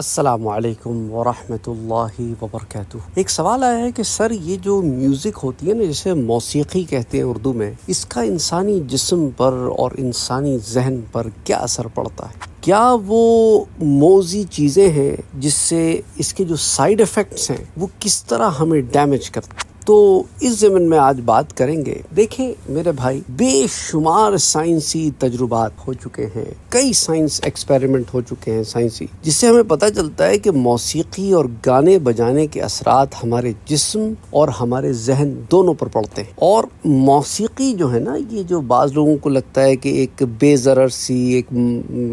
असलकम वरहमतुल्लाहि वबरकatuh एक सवाल आया है कि सर ये जो म्यूज़िक होती है ना जिसे मौसीकी कहते हैं उर्दू में इसका इंसानी जिस्म पर और इंसानी जहन पर क्या असर पड़ता है क्या वो मोजी चीज़ें हैं जिससे इसके जो साइड इफ़ेक्ट्स हैं वो किस तरह हमें डैमेज करते हैं तो इस जमीन में आज बात करेंगे देखे मेरे भाई बेशुमार साइंसी तजुर्बात हो चुके हैं कई साइंस एक्सपेरिमेंट हो चुके हैं साइंसी जिससे हमें पता चलता है कि मौसीकी और गाने बजाने के असरात हमारे जिस्म और हमारे जहन दोनों पर पड़ते हैं और मौसीकी जो है ना ये जो बाज लोगों को लगता है कि एक बेजर सी एक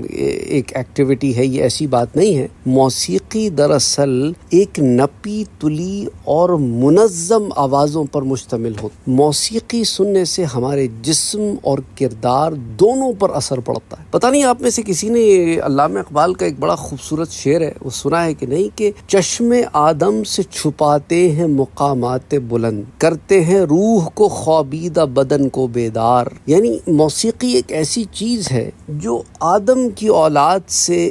एक एक्टिविटी है ये ऐसी बात नहीं है मौसीकी दरअसल एक नपी तुली और मुनज़म आवाज़ों पर मुश्तमिल हो मौसीकी सुनने से हमारे जिस्म और किरदार दोनों पर असर पड़ता है पता नहीं आप में से किसी ने अलामा इकबाल का एक बड़ा खूबसूरत शेर है वो सुना है कि नहीं कि चश्मे आदम से छुपाते हैं मुकामात बुलंद करते हैं रूह को खौबीदा बदन को बेदार यानी मौसीकी एक ऐसी चीज़ है जो आदम की औलाद से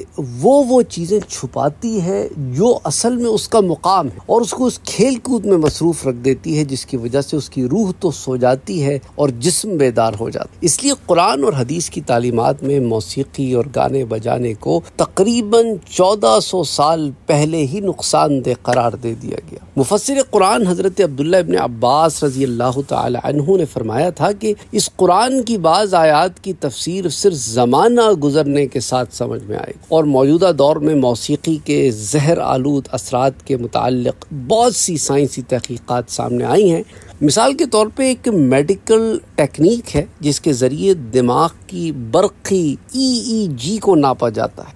वो वो चीज़ें छुपाती है जो असल में उसका मुकाम है और उसको उस खेल कूद में मसरूफ़ रख देती जाती है जिसकी वजह से उसकी रूह तो सो जाती है और जिस्म बेदार हो जाता है इसलिए कुरान और हदीस की तालीमत में मौसी और गाने बजाने को तकरीबन चौदह सौ साल पहले ही नुकसानदेह करार दे दिया गया मुफसर कुरान हजरत अब्दुल्ला इबन अब्बास रजी अल्लाह तहु ने फरमाया था कि इस कुरान की बाज़ आयात की तफसीर सिर्फ ज़माना गुजरने के साथ समझ में आएगी और मौजूदा दौर में मौसी के जहर आलूद असरात के मुतल बहुत सी साइंसी तहकीकत सामने आई हैं मिसाल के तौर पे एक मेडिकल टेक्निक है जिसके ज़रिए दिमाग की बरखी ई e ई e जी को नापा जाता है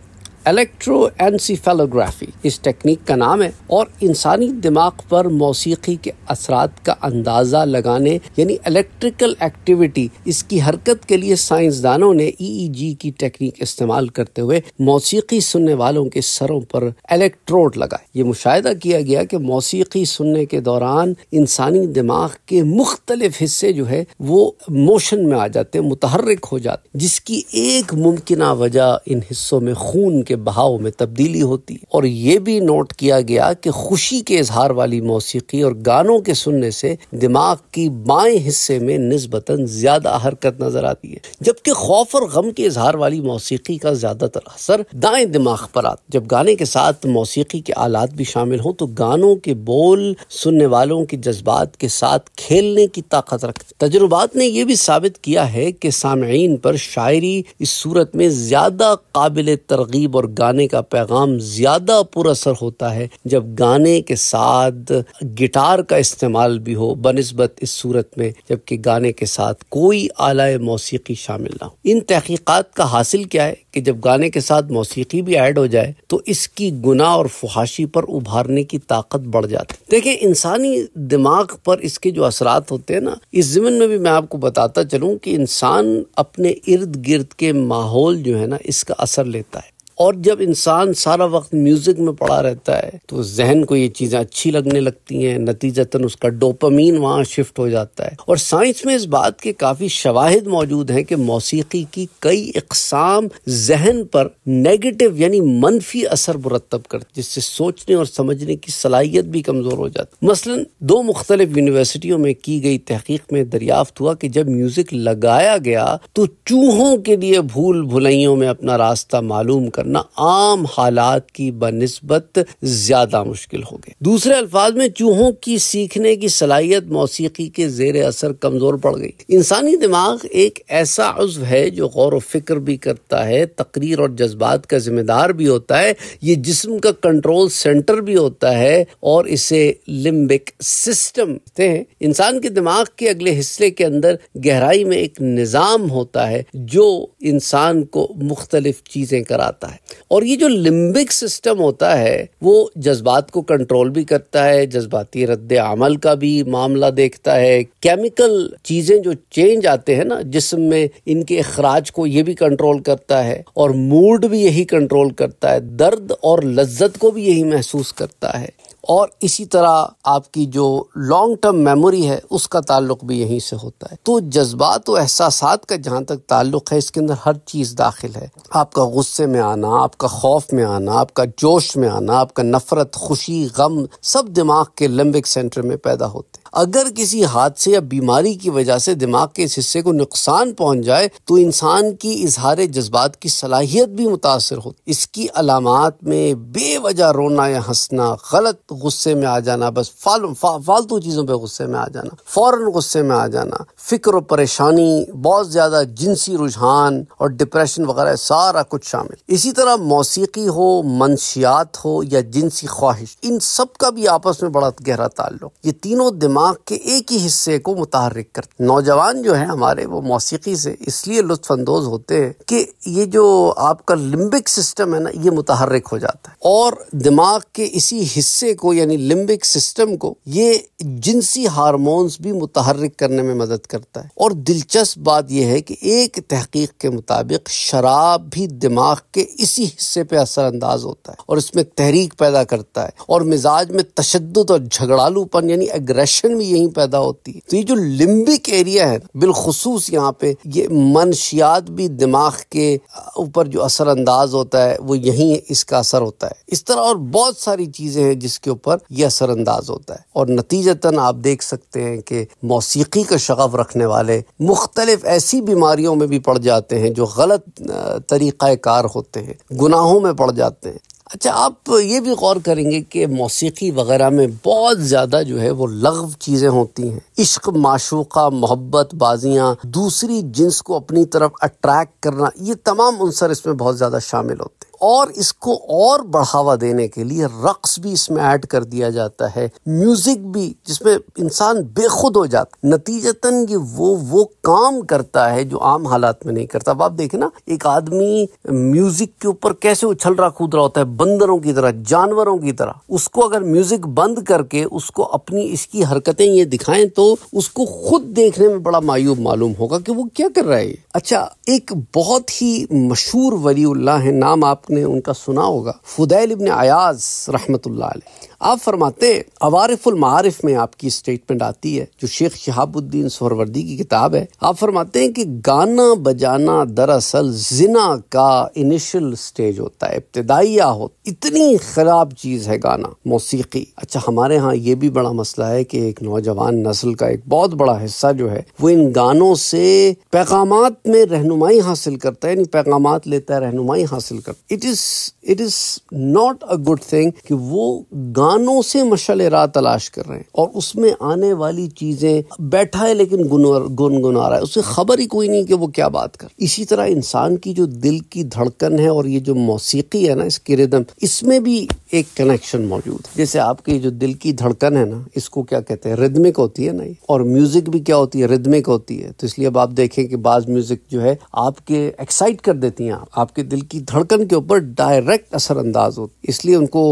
इलेक्ट्रोएनसीफेलोग्राफी इस टेक्निक का नाम है और इंसानी दिमाग पर मौसीकी के असरात का अंदाज़ा लगाने यानी इलेक्ट्रिकल एक्टिविटी इसकी हरकत के लिए साइंसदानों ने ईईजी e e की टेक्निक इस्तेमाल करते हुए मौसीकी सुनने वालों के सरों पर इलेक्ट्रोड लगाए ये मुशाह किया गया कि मौसीकी सुनने के दौरान इंसानी दिमाग के मुख्तलिफ हिस्से जो है वो मोशन में आ जाते मुतहरक हो जाते जिसकी एक मुमकिन वजह इन हिस्सों में खून के बहाव में तब्दीली होती है और ये भी नोट किया गया कि खुशी के इजहार वाली मौसीकी और गानों के सुनने से दिमाग की बाएं हिस्से में नस्बता ज्यादा हरकत नजर आती है जबकि खौफ और गम के इजहार वाली मौसीकी का ज्यादातर असर दाएं दिमाग पर आता जब गाने के साथ मौसीकी के आलात भी शामिल हों तो गानों के बोल सुनने वालों के जज्बात के साथ खेलने की ताकत रखते तजुर्बात ने यह भी साबित किया है कि सामीन पर शायरी इस सूरत में ज्यादा काबिल तरगीब और और गाने का पैगाम ज़्यादा पुरअसर होता है जब गाने के साथ गिटार का इस्तेमाल भी हो बनस्बत इस सूरत में जबकि गाने के साथ कोई आलाय मौसीकी शामिल ना हो इन तहकीक़ात का हासिल क्या है कि जब गाने के साथ मौसीकी भी ऐड हो जाए तो इसकी गुनाह और फुहाशी पर उभारने की ताकत बढ़ जाती देखिए इंसानी दिमाग पर इसके जो असरात होते हैं ना इस जमीन में भी मैं आपको बताता चलूँ कि इंसान अपने इर्द गिर्द के माहौल जो है ना इसका असर लेता है और जब इंसान सारा वक्त म्यूजिक में पड़ा रहता है तो जहन को ये चीजें अच्छी लगने लगती हैं नतीजतन उसका डोपमीन वहां शिफ्ट हो जाता है और साइंस में इस बात के काफी शवाहिद मौजूद हैं कि मौसीकी की कई इकसाम जहन पर नेगेटिव यानी मनफी असर मुरतब कर जिससे सोचने और समझने की सलाहियत भी कमजोर हो जाती मसलन दो मुख्तलिफ यूनिवर्सिटियों में की गई तहकीक में दरियाफ्त हुआ कि जब म्यूजिक लगाया गया तो चूहों के लिए भूल भुलाइयों में अपना रास्ता मालूम करना करना आम हालात की बनस्बत ज्यादा मुश्किल हो गए दूसरे अल्फाज में चूहों की सीखने की सलाहियत मौसीकी के जेर असर कमजोर पड़ गई इंसानी दिमाग एक ऐसा उज्व है जो गौर वफिक्र भी करता है तकरीर और जज्बात का जिम्मेदार भी होता है ये जिसम का कंट्रोल सेंटर भी होता है और इसे लिम्बिक सिस्टम कहते हैं इंसान के दिमाग के अगले हिस्से के अंदर गहराई में एक निज़ाम होता है जो इंसान को मुख्तलिफ चीज़ें कराता है है और ये जो लिम्बिक सिस्टम होता है वो जज्बात को कंट्रोल भी करता है जज्बाती रद्द अमल का भी मामला देखता है केमिकल चीज़ें जो चेंज आते हैं ना जिसम में इनके अखराज को ये भी कंट्रोल करता है और मूड भी यही कंट्रोल करता है दर्द और लज्जत को भी यही महसूस करता है और इसी तरह आपकी जो लॉन्ग टर्म मेमोरी है उसका ताल्लुक भी यहीं से होता है तो जज्बात और एहसास का जहाँ तक ताल्लुक है इसके अंदर हर चीज़ दाखिल है आपका गुस्से में आना आपका खौफ में आना आपका जोश में आना आपका नफरत खुशी गम सब दिमाग के लंबिक सेंटर में पैदा होते हैं अगर किसी हादसे या बीमारी की वजह से दिमाग के इस हिस्से को नुकसान पहुंच जाए तो इंसान की इजहार जज्बात की सलाहियत भी मुतासर होती इसकी अलामत में बेवजह रोना या हंसना गलत गुस्से में आ जाना बस फालतू फा, चीज़ों पे गुस्से में आ जाना फ़ौरन गुस्से में आ जाना फिक्र और परेशानी बहुत ज़्यादा जिनसी रुझान और डिप्रेशन वगैरह सारा कुछ शामिल इसी तरह मौसीकी हो मनशियात हो या जिनसी ख्वाहिश इन सब का भी आपस में बड़ा गहरा ताल्लुक ये तीनों दिमाग के एक ही हिस्से को मुतहरक करते नौजवान जो है हमारे वो मौसीकी से इसलिए लुत्फानंदोज होते हैं कि ये जो आपका लिम्बिक सिस्टम है ना ये मुतहरक हो जाता है और दिमाग के इसी हिस्से को यानी लिम्बिक सिस्टम को ये जिनसी हारमोन्स भी मुतहरक करने में मदद करता है और दिलचस्प बात यह है कि एक तहकीक के मुताबिक शराब भी दिमाग के इसी हिस्से पर असरअंदाज होता है और इसमें तहरीक पैदा करता है और मिजाज में तशद और झगड़ालूपन यानी एग्रेशन भी यहीं पैदा होती है तो ये जो लिम्बिक एरिया है बिलखसूस यहाँ पे ये मनशियात भी दिमाग के ऊपर जो असरअंदाज होता है वो यहीं इसका असर होता है इस तरह और बहुत सारी चीज़ें हैं जिसके के ऊपर यह असरअंदाज होता है और नतीजतन आप देख सकते हैं कि मौसीकी का शगफ रखने वाले मुख्तलिफ ऐसी बीमारियों में भी पड़ जाते हैं जो गलत तरीक़ाकार होते हैं गुनाहों में पड़ जाते हैं अच्छा आप ये भी गौर करेंगे कि मौसीकी वगैरह में बहुत ज़्यादा जो है वो लगव चीज़ें होती हैं इश्क माशूक़ा मोहब्बत बाजियाँ दूसरी जिन्स को अपनी तरफ अट्रैक्ट करना ये तमाम अनसर इसमें बहुत ज़्यादा शामिल होते हैं और इसको और बढ़ावा देने के लिए रक्स भी इसमें ऐड कर दिया जाता है म्यूज़िक भी जिसमें इंसान बेखुद हो जाता नतीजतन ये वो वो काम करता है जो आम हालात में नहीं करता अब आप देखें ना एक आदमी म्यूज़िक के ऊपर कैसे उछल रहा कूद रहा होता है बंदरों की तरह जानवरों की तरह उसको अगर म्यूज़िक बंद करके उसको अपनी इसकी हरकतें ये दिखाएं तो उसको खुद देखने में बड़ा मायूब मालूम होगा कि वो क्या कर रहा है अच्छा एक बहुत ही मशहूर वली है नाम आप आपने उनका सुना होगा फुदैल इबन अयाज रहमत आप फरमाते हैं अवारफुल मारफ में आपकी स्टेटमेंट आती है जो शेख शहाबुद्दीन सोरवर्दी की किताब है आप फरमाते हैं कि गाना बजाना दरअसल जिना का इनिशियल स्टेज होता है इब्तदाइया हो इतनी खराब चीज़ है गाना मौसीकी अच्छा हमारे यहाँ ये भी बड़ा मसला है कि एक नौजवान नस्ल का एक बहुत बड़ा हिस्सा जो है वो इन गानों से पैगाम में रहनुमाई हासिल करता है यानी पैगाम लेता है रहनुमाई हासिल करता it is it is not a good thing कि वो गानों से मशल राह तलाश कर रहे हैं और उसमें आने वाली चीज़ें बैठा है लेकिन गुनगुना रहा है उसे खबर ही कोई नहीं कि वो क्या बात कर इसी तरह इंसान की जो दिल की धड़कन है और ये जो मौसीकी है ना इसके रिदम इसमें भी एक कनेक्शन मौजूद है जैसे आपकी जो दिल की धड़कन है ना इसको क्या कहते हैं रिदमिक होती है ना और म्यूजिक भी क्या होती है रिदमिक होती है तो इसलिए अब आप देखें कि बाज म्यूजिक जो है आपके एक्साइट कर देती हैं आपके दिल की धड़कन के ऊपर पर डायरेक्ट असरअंदाज होती इसलिए उनको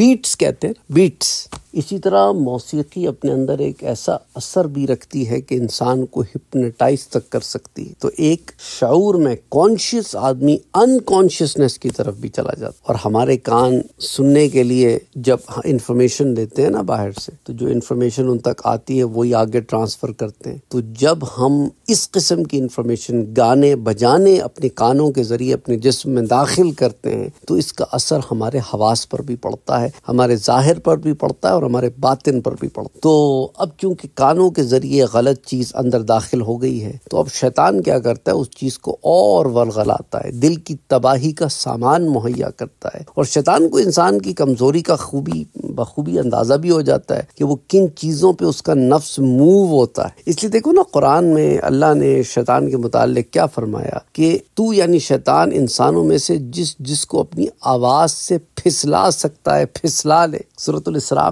बीट्स कहते हैं बीट्स इसी तरह मौसीकी अपने अंदर एक ऐसा असर भी रखती है कि इंसान को हिप्नोटाइज तक कर सकती है तो एक शौर में कॉन्शियस आदमी अनकॉन्शियसनेस की तरफ भी चला जाता और हमारे कान सुनने के लिए जब इंफॉर्मेशन लेते हैं ना बाहर से तो जो इंफॉर्मेशन उन तक आती है वही आगे ट्रांसफर करते हैं तो जब हम इस किस्म की इंफॉर्मेशन गाने बजाने अपने कानों के जरिए अपने जिसम में दाखिल करते हैं तो इसका असर हमारे हवास पर भी पड़ता है हमारे जाहिर पर भी पड़ता है और और हमारे बातिन पर भी पड़ता तो अब क्योंकि कानों के ज़रिए गलत चीज़ अंदर दाखिल हो गई है तो अब शैतान क्या करता है उस चीज़ को और वलगलाता है दिल की तबाही का सामान मुहैया करता है और शैतान को इंसान की कमज़ोरी का खूबी बखूबी अंदाज़ा भी हो जाता है कि वो किन चीज़ों पर उसका नफ्स मूव होता है इसलिए देखो ना कुरान में अल्लाह ने शैतान के मुताल क्या फरमाया कि तू यानी शैतान इंसानों में से जिस जिसको अपनी आवाज़ से फिसला सकता है फिसला ले सूरत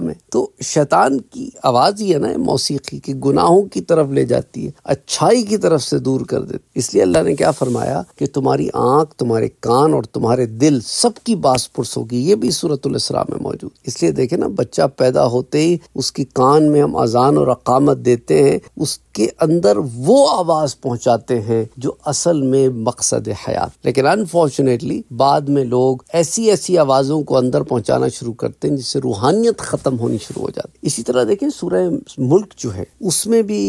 में तो शैतान की आवाज़ ही है ना मौसीकी की गुनाहों की तरफ ले जाती है अच्छाई की तरफ से दूर कर देती इसलिए अल्लाह ने क्या फरमाया कि तुम्हारी आंख तुम्हारे कान और तुम्हारे दिल सबकी बास पुरस होगी ये भी सूरत में मौजूद इसलिए देखे ना बच्चा पैदा होते ही उसकी कान में हम अजान और अकामत देते हैं उसके अंदर वो आवाज़ पहुंचाते हैं जो असल में मकसद हयात लेकिन अनफॉर्चुनेटली बाद में लोग ऐसी ऐसी आवाज़ों को अंदर पहुंचाना शुरू करते हैं जिससे रूहानियत ख़त्म होनी शुरू हो जाती है इसी तरह देखें सूर्य मुल्क जो है उसमें भी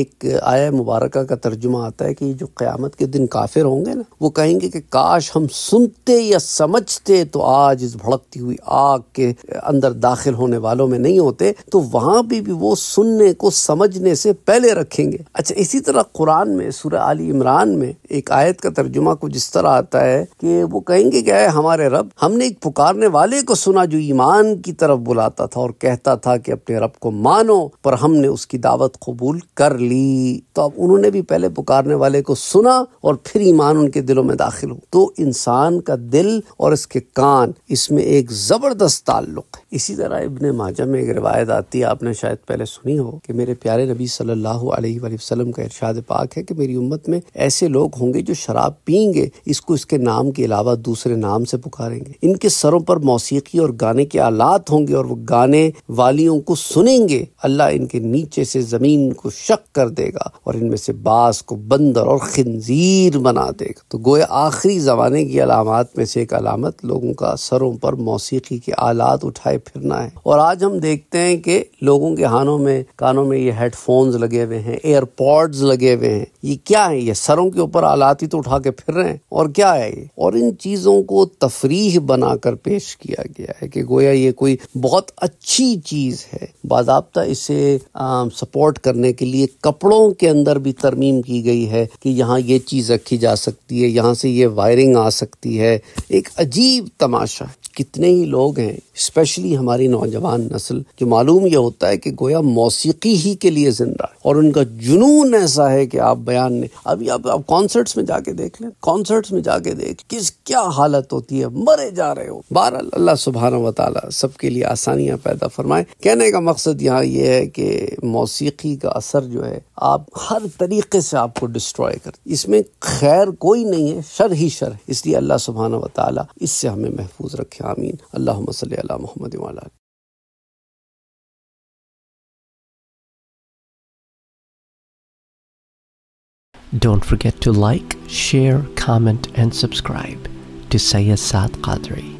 एक आया मुबारक का तर्जुमा आता है कि जो क़्यामत के दिन काफिर होंगे ना वो कहेंगे कि काश हम सुनते या समझते तो आज इस भड़कती हुई आग के अंदर दाखिल होने वालों में नहीं होते तो वहाँ भी, भी वो सुनने को समझने से पहले रखेंगे अच्छा इसी तरह कुरान में सूर आली इमरान में एक आयत का तर्जुमा कुछ इस तरह आता है कि वो कहेंगे क्या है हमारे रब हमने एक पुकार करने वाले को सुना जो ईमान की तरफ बुलाता था और कहता था कि अपने रब को मानो पर हमने उसकी दावत कबूल कर ली तो अब उन्होंने भी पहले पुकारने वाले को सुना और फिर ईमान उनके दिलों में दाखिल हो तो इंसान का दिल और इसके कान इसमें एक जबरदस्त ताल्लुक है इसी तरह इबन माजा में एक रिवायत आती है आपने शायद पहले सुनी हो कि मेरे प्यारे नबी सल्लल्लाहु अलैहि वसल्लम का इरशाद पाक है कि मेरी उम्मत में ऐसे लोग होंगे जो शराब पीएंगे इसको इसके नाम के अलावा दूसरे नाम से पुकारेंगे इनके सरों पर मौसीकी और गाने के आलात होंगे और वो गाने वालियों को सुनेंगे अल्लाह इनके नीचे से ज़मीन को शक कर देगा और इनमें से बास को बंदर और खंजीर बना देगा तो गोया आखिरी ज़माने की अलामत में से एक अलामत लोगों का सरों पर मौसीकी के आलात उठाए फिरना है और आज हम देखते हैं कि लोगों के हानों में कानों में ये हेडफोन्स लगे हुए हैं एयरपॉड्स लगे हुए हैं ये क्या है ये सरों के ऊपर आलात ही तो उठा के फिर रहे हैं और क्या है ये और इन चीज़ों को तफरीह बनाकर पेश किया गया है कि गोया ये कोई बहुत अच्छी चीज़ है बाबा इसे आ, सपोर्ट करने के लिए कपड़ों के अंदर भी तरमीम की गई है कि यहाँ ये चीज़ रखी जा सकती है यहाँ से ये वायरिंग आ सकती है एक अजीब तमाशा कितने ही लोग हैं स्पेशली हमारी नौजवान नस्ल जो मालूम यह होता है कि गोया मौसीकी ही के लिए जिंदा है और उनका जुनून ऐसा है कि आप बयान ने अभी आप, आप कॉन्सर्ट्स में जाके देख लें कॉन्सर्ट्स में जाके देख किस क्या हालत होती है मरे जा रहे हो बहर अल्लाह सुबहाना वाली सबके लिए आसानियाँ पैदा फरमाए कहने का मकसद यहाँ यह है कि मौसीकी का असर जो है आप हर तरीके से आपको डिस्ट्रॉय कर इसमें खैर कोई नहीं है शर ही शर इसलिए अल्लाह सुबहाना वाली इससे हमें महफूज रखे आमीन अल्लाह muscle على محمد وعلى آله Don't forget to like, share, comment and subscribe to Sayyid Saad Qadri.